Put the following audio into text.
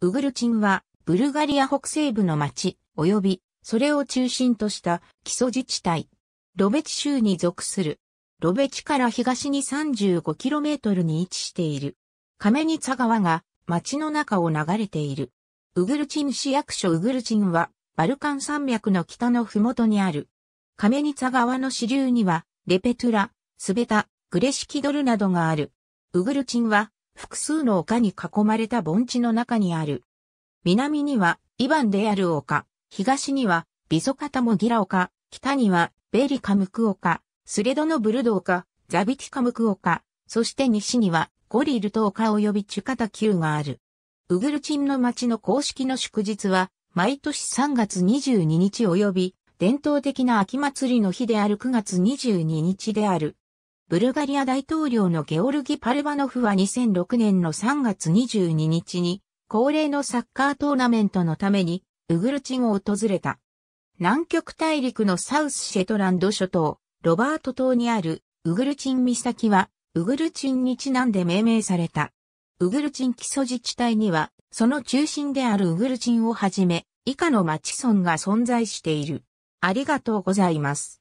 ウグルチンは、ブルガリア北西部の町、及び、それを中心とした基礎自治体、ロベチ州に属する。ロベチから東に 35km に位置している。カメニツァ川が町の中を流れている。ウグルチン市役所ウグルチンは、バルカン山脈の北の麓にある。カメニツァ川の支流には、レペトゥラ、スベタ、グレシキドルなどがある。ウグルチンは、複数の丘に囲まれた盆地の中にある。南にはイバンである丘、東にはビソカタモギラ丘、北にはベリカムク丘、スレドノブルド丘、ザビティカムク丘、そして西にはゴリルト丘及びチュカターがある。ウグルチンの町の公式の祝日は、毎年3月22日及び、伝統的な秋祭りの日である9月22日である。ブルガリア大統領のゲオルギ・パルバノフは2006年の3月22日に恒例のサッカートーナメントのためにウグルチンを訪れた。南極大陸のサウスシェトランド諸島、ロバート島にあるウグルチン岬はウグルチンにちなんで命名された。ウグルチン基礎自治体にはその中心であるウグルチンをはじめ以下の町村が存在している。ありがとうございます。